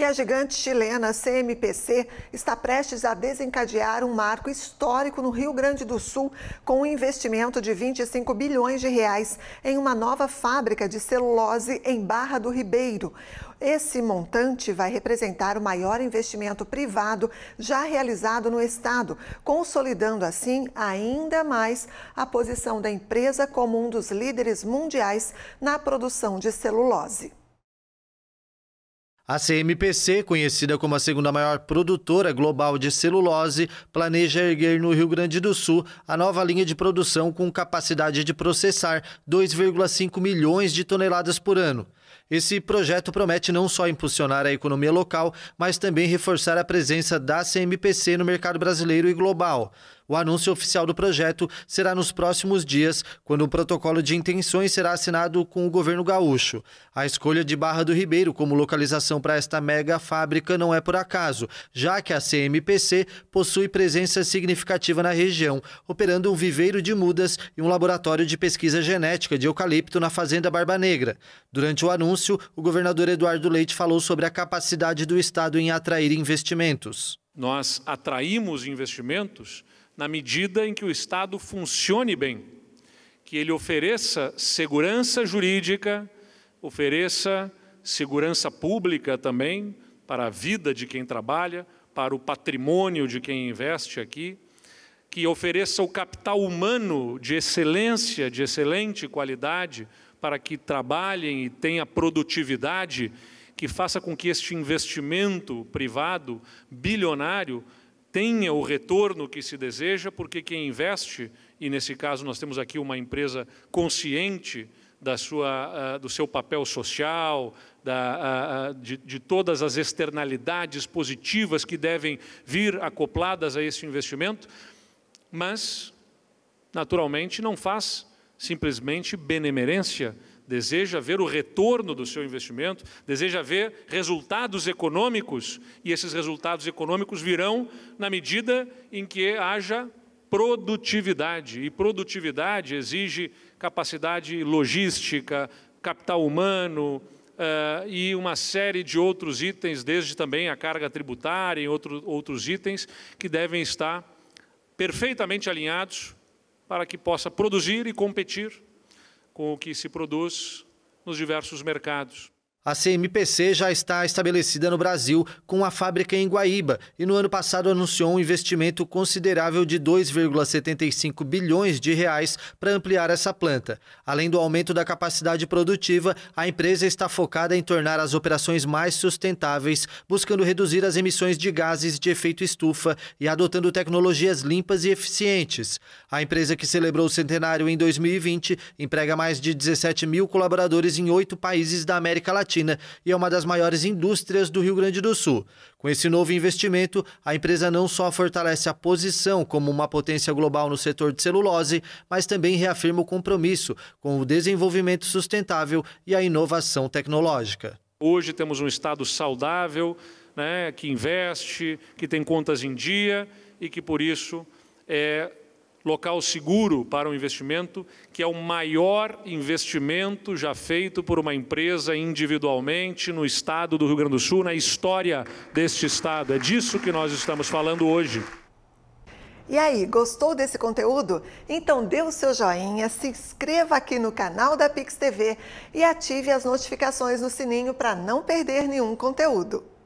E a gigante chilena CMPC está prestes a desencadear um marco histórico no Rio Grande do Sul com um investimento de 25 bilhões de reais em uma nova fábrica de celulose em Barra do Ribeiro. Esse montante vai representar o maior investimento privado já realizado no estado, consolidando assim ainda mais a posição da empresa como um dos líderes mundiais na produção de celulose. A CMPC, conhecida como a segunda maior produtora global de celulose, planeja erguer no Rio Grande do Sul a nova linha de produção com capacidade de processar 2,5 milhões de toneladas por ano. Esse projeto promete não só impulsionar a economia local, mas também reforçar a presença da CMPC no mercado brasileiro e global. O anúncio oficial do projeto será nos próximos dias, quando o protocolo de intenções será assinado com o governo gaúcho. A escolha de Barra do Ribeiro como localização para esta mega fábrica não é por acaso, já que a CMPC possui presença significativa na região, operando um viveiro de mudas e um laboratório de pesquisa genética de eucalipto na Fazenda Barba Negra. Durante o anúncio, anúncio, o governador Eduardo Leite falou sobre a capacidade do Estado em atrair investimentos. Nós atraímos investimentos na medida em que o Estado funcione bem, que ele ofereça segurança jurídica, ofereça segurança pública também para a vida de quem trabalha, para o patrimônio de quem investe aqui, que ofereça o capital humano de excelência, de excelente qualidade para que trabalhem e tenha produtividade que faça com que este investimento privado bilionário tenha o retorno que se deseja, porque quem investe, e nesse caso nós temos aqui uma empresa consciente da sua, ah, do seu papel social, da, ah, ah, de, de todas as externalidades positivas que devem vir acopladas a esse investimento, mas, naturalmente, não faz simplesmente benemerência, deseja ver o retorno do seu investimento, deseja ver resultados econômicos, e esses resultados econômicos virão na medida em que haja produtividade. E produtividade exige capacidade logística, capital humano, Uh, e uma série de outros itens, desde também a carga tributária e outro, outros itens, que devem estar perfeitamente alinhados para que possa produzir e competir com o que se produz nos diversos mercados. A CMPC já está estabelecida no Brasil com a fábrica em Guaíba e no ano passado anunciou um investimento considerável de 2,75 bilhões de reais para ampliar essa planta. Além do aumento da capacidade produtiva, a empresa está focada em tornar as operações mais sustentáveis, buscando reduzir as emissões de gases de efeito estufa e adotando tecnologias limpas e eficientes. A empresa que celebrou o centenário em 2020 emprega mais de 17 mil colaboradores em oito países da América Latina Latina e é uma das maiores indústrias do Rio Grande do Sul. Com esse novo investimento, a empresa não só fortalece a posição como uma potência global no setor de celulose, mas também reafirma o compromisso com o desenvolvimento sustentável e a inovação tecnológica. Hoje temos um Estado saudável, né, que investe, que tem contas em dia e que, por isso, é local seguro para o investimento, que é o maior investimento já feito por uma empresa individualmente no estado do Rio Grande do Sul, na história deste estado. É disso que nós estamos falando hoje. E aí, gostou desse conteúdo? Então dê o seu joinha, se inscreva aqui no canal da Pix TV e ative as notificações no sininho para não perder nenhum conteúdo.